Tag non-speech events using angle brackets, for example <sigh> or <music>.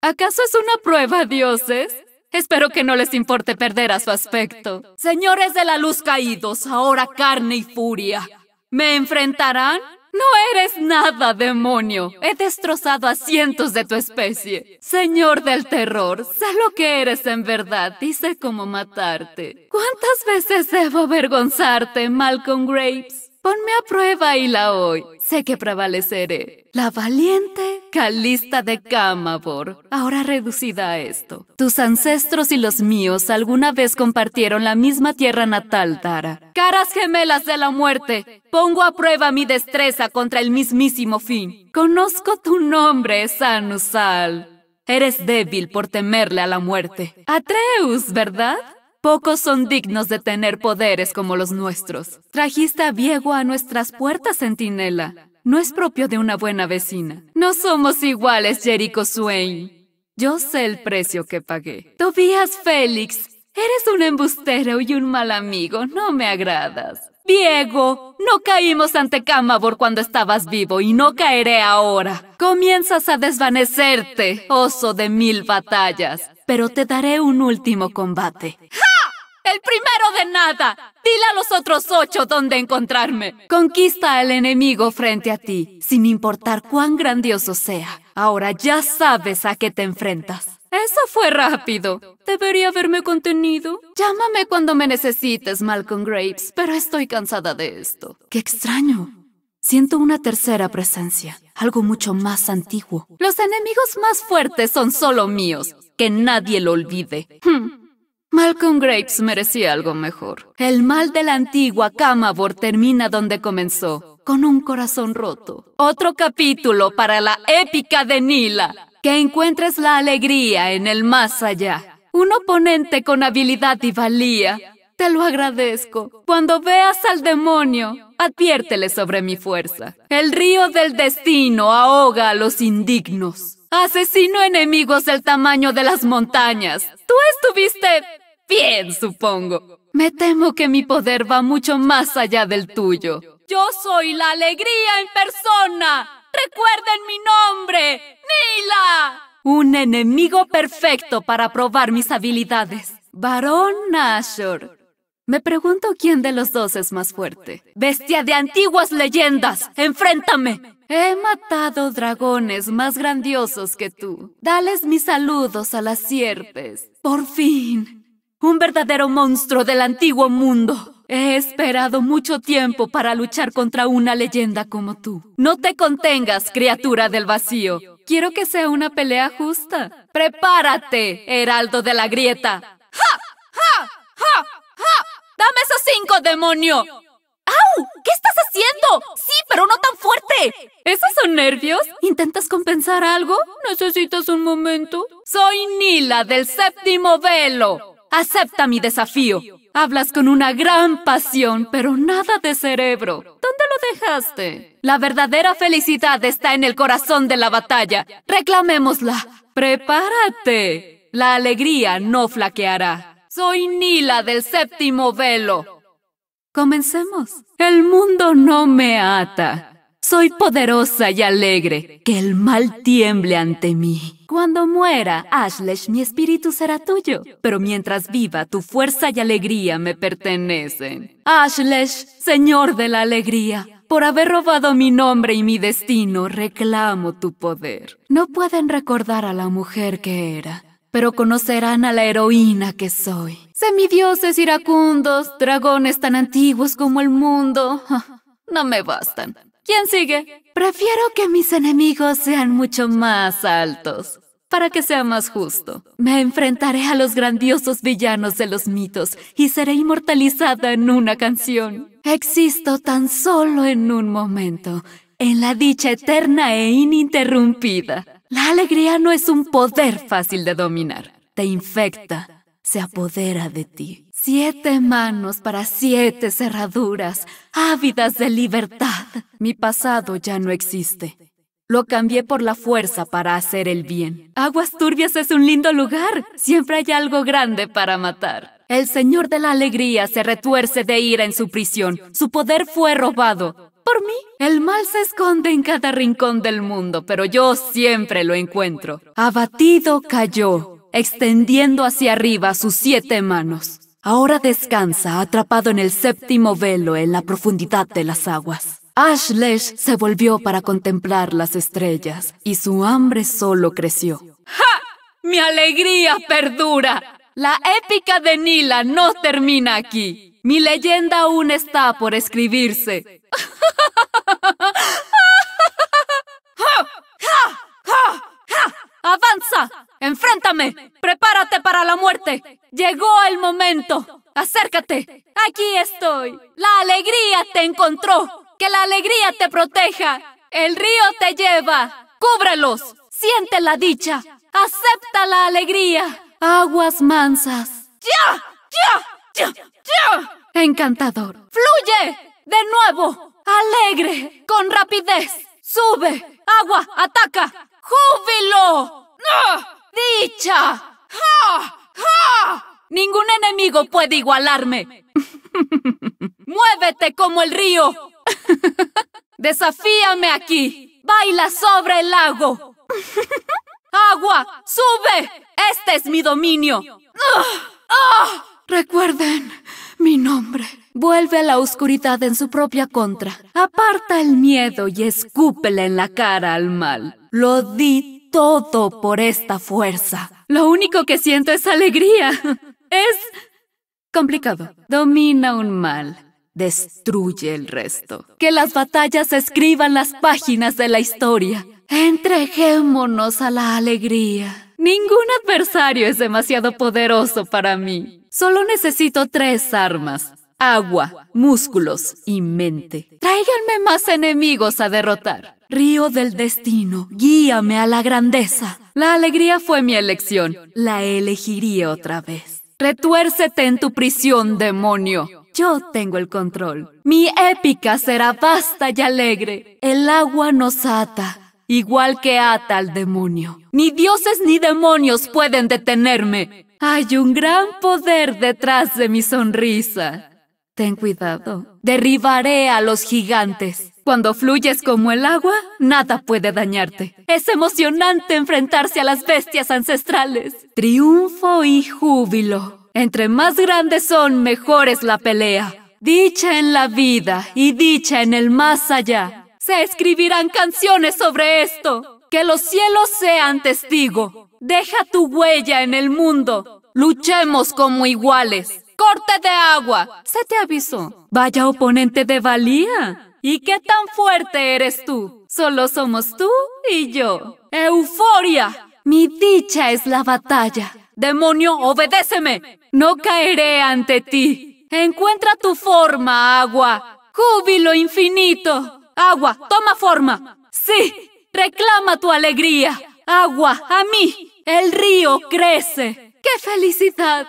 ¿Acaso es una prueba, dioses? Espero que no les importe perder a su aspecto. Señores de la luz caídos, ahora carne y furia. ¿Me enfrentarán? No eres nada, demonio. He destrozado a cientos de tu especie. Señor del terror, sé lo que eres en verdad y sé cómo matarte. ¿Cuántas veces debo avergonzarte, Malcolm Graves? Ponme a prueba, y la hoy. Sé que prevaleceré. La valiente Calista de Camabor, ahora reducida a esto. Tus ancestros y los míos alguna vez compartieron la misma tierra natal, Tara. Caras gemelas de la muerte, pongo a prueba mi destreza contra el mismísimo fin. Conozco tu nombre, Sanusal. Eres débil por temerle a la muerte. Atreus, ¿verdad? Pocos son dignos de tener poderes como los nuestros. Trajiste a Diego a nuestras puertas, centinela. No es propio de una buena vecina. No somos iguales, Jericho Swain. Yo sé el precio que pagué. Tobías Félix, eres un embustero y un mal amigo. No me agradas. Diego, no caímos ante Camabor cuando estabas vivo y no caeré ahora. Comienzas a desvanecerte, oso de mil batallas, pero te daré un último combate de nada. Dile a los otros ocho dónde encontrarme. Conquista al enemigo frente a ti, sin importar cuán grandioso sea. Ahora ya sabes a qué te enfrentas. Eso fue rápido. Debería haberme contenido. Llámame cuando me necesites, Malcolm Graves, pero estoy cansada de esto. Qué extraño. Siento una tercera presencia, algo mucho más antiguo. Los enemigos más fuertes son solo míos. Que nadie lo olvide. Hm. Malcolm Graves merecía algo mejor. El mal de la antigua Camavor termina donde comenzó, con un corazón roto. Otro capítulo para la épica de Nila. Que encuentres la alegría en el más allá. Un oponente con habilidad y valía. Te lo agradezco. Cuando veas al demonio, adviértele sobre mi fuerza. El río del destino ahoga a los indignos. Asesino enemigos del tamaño de las montañas. Tú estuviste bien, supongo. Me temo que mi poder va mucho más allá del tuyo. Yo soy la alegría en persona. Recuerden mi nombre, Nila. Un enemigo perfecto para probar mis habilidades. Barón Nashor. Me pregunto quién de los dos es más fuerte. Bestia de antiguas leyendas, enfréntame. He matado dragones más grandiosos que tú. Dales mis saludos a las sierpes. Por fin, un verdadero monstruo del antiguo mundo. He esperado mucho tiempo para luchar contra una leyenda como tú. No te contengas, criatura del vacío. Quiero que sea una pelea justa. Prepárate, heraldo de la grieta. ¡Ja! ¡Ja! ¡Ja! ¡Ja! ¡Dame esos cinco, demonio! ¡Au! ¿Qué estás haciendo? ¡Sí! pero no tan fuerte. ¿Esos son nervios? ¿Intentas compensar algo? ¿Necesitas un momento? Soy Nila del séptimo velo. Acepta mi desafío. Hablas con una gran pasión, pero nada de cerebro. ¿Dónde lo dejaste? La verdadera felicidad está en el corazón de la batalla. Reclamémosla. Prepárate. La alegría no flaqueará. Soy Nila del séptimo velo. Comencemos. El mundo no me ata. Soy poderosa y alegre. Que el mal tiemble ante mí. Cuando muera, Ashlesh, mi espíritu será tuyo. Pero mientras viva, tu fuerza y alegría me pertenecen. Ashlesh, Señor de la Alegría, por haber robado mi nombre y mi destino, reclamo tu poder. No pueden recordar a la mujer que era, pero conocerán a la heroína que soy. Semidioses iracundos, dragones tan antiguos como el mundo. No me bastan. ¿Quién sigue? Prefiero que mis enemigos sean mucho más altos. Para que sea más justo, me enfrentaré a los grandiosos villanos de los mitos y seré inmortalizada en una canción. Existo tan solo en un momento, en la dicha eterna e ininterrumpida. La alegría no es un poder fácil de dominar, te infecta, se apodera de ti. Siete manos para siete cerraduras, ávidas de libertad. Mi pasado ya no existe. Lo cambié por la fuerza para hacer el bien. Aguas Turbias es un lindo lugar. Siempre hay algo grande para matar. El Señor de la Alegría se retuerce de ira en su prisión. Su poder fue robado. Por mí, el mal se esconde en cada rincón del mundo, pero yo siempre lo encuentro. Abatido cayó, extendiendo hacia arriba sus siete manos. Ahora descansa atrapado en el séptimo velo en la profundidad de las aguas. Ashlesh se volvió para contemplar las estrellas y su hambre solo creció. ¡Ja! ¡Mi alegría perdura! La épica de Nila no termina aquí. Mi leyenda aún está por escribirse. <laughs> ¡Avanza! enfréntame, prepárate para la muerte. Llegó el momento, acércate, aquí estoy. La alegría te encontró, que la alegría te proteja. El río te lleva, cúbrelos, siente la dicha, acepta la alegría. Aguas mansas. ¡Ya! ¡Ya! ¡Ya! ¡Ya! Encantador. ¡Fluye! De nuevo, alegre, con rapidez. Sube, agua, ataca. ¡Júbilo! Ningún enemigo puede igualarme. <laughs> Muévete como el río. <laughs> Desafíame aquí. Baila sobre el lago. <laughs> Agua, sube. Este es mi dominio. Ah. Ah. Recuerden mi nombre. Vuelve a la oscuridad en su propia contra. Aparta el miedo y escúpele en la cara al mal. Lo di todo por esta fuerza. Lo único que siento es alegría. <laughs> Es complicado. Domina un mal. Destruye el resto. Que las batallas escriban las páginas de la historia. Entrejémonos a la alegría. Ningún adversario es demasiado poderoso para mí. Solo necesito tres armas. Agua, músculos y mente. Tráiganme más enemigos a derrotar. Río del destino, guíame a la grandeza. La alegría fue mi elección, la elegiría otra vez. Retuércete en tu prisión, demonio. Yo tengo el control. Mi épica será vasta y alegre. El agua nos ata, igual que ata al demonio. Ni dioses ni demonios pueden detenerme. Hay un gran poder detrás de mi sonrisa. Ten cuidado. Derribaré a los gigantes. Cuando fluyes como el agua, nada puede dañarte. Es emocionante enfrentarse a las bestias ancestrales. Triunfo y júbilo. Entre más grandes son, mejor es la pelea. Dicha en la vida y dicha en el más allá. Se escribirán canciones sobre esto. Que los cielos sean testigo. Deja tu huella en el mundo. Luchemos como iguales. Corte de agua. Se te avisó. Vaya oponente de valía. ¿Y qué tan fuerte eres tú? Solo somos tú y yo. ¡Euforia! Mi dicha es la batalla. ¡Demonio, obedéceme! No caeré ante ti. Encuentra tu forma, agua. Júbilo infinito. Agua, toma forma. Sí, reclama tu alegría. Agua, a mí. El río crece. ¡Qué felicidad!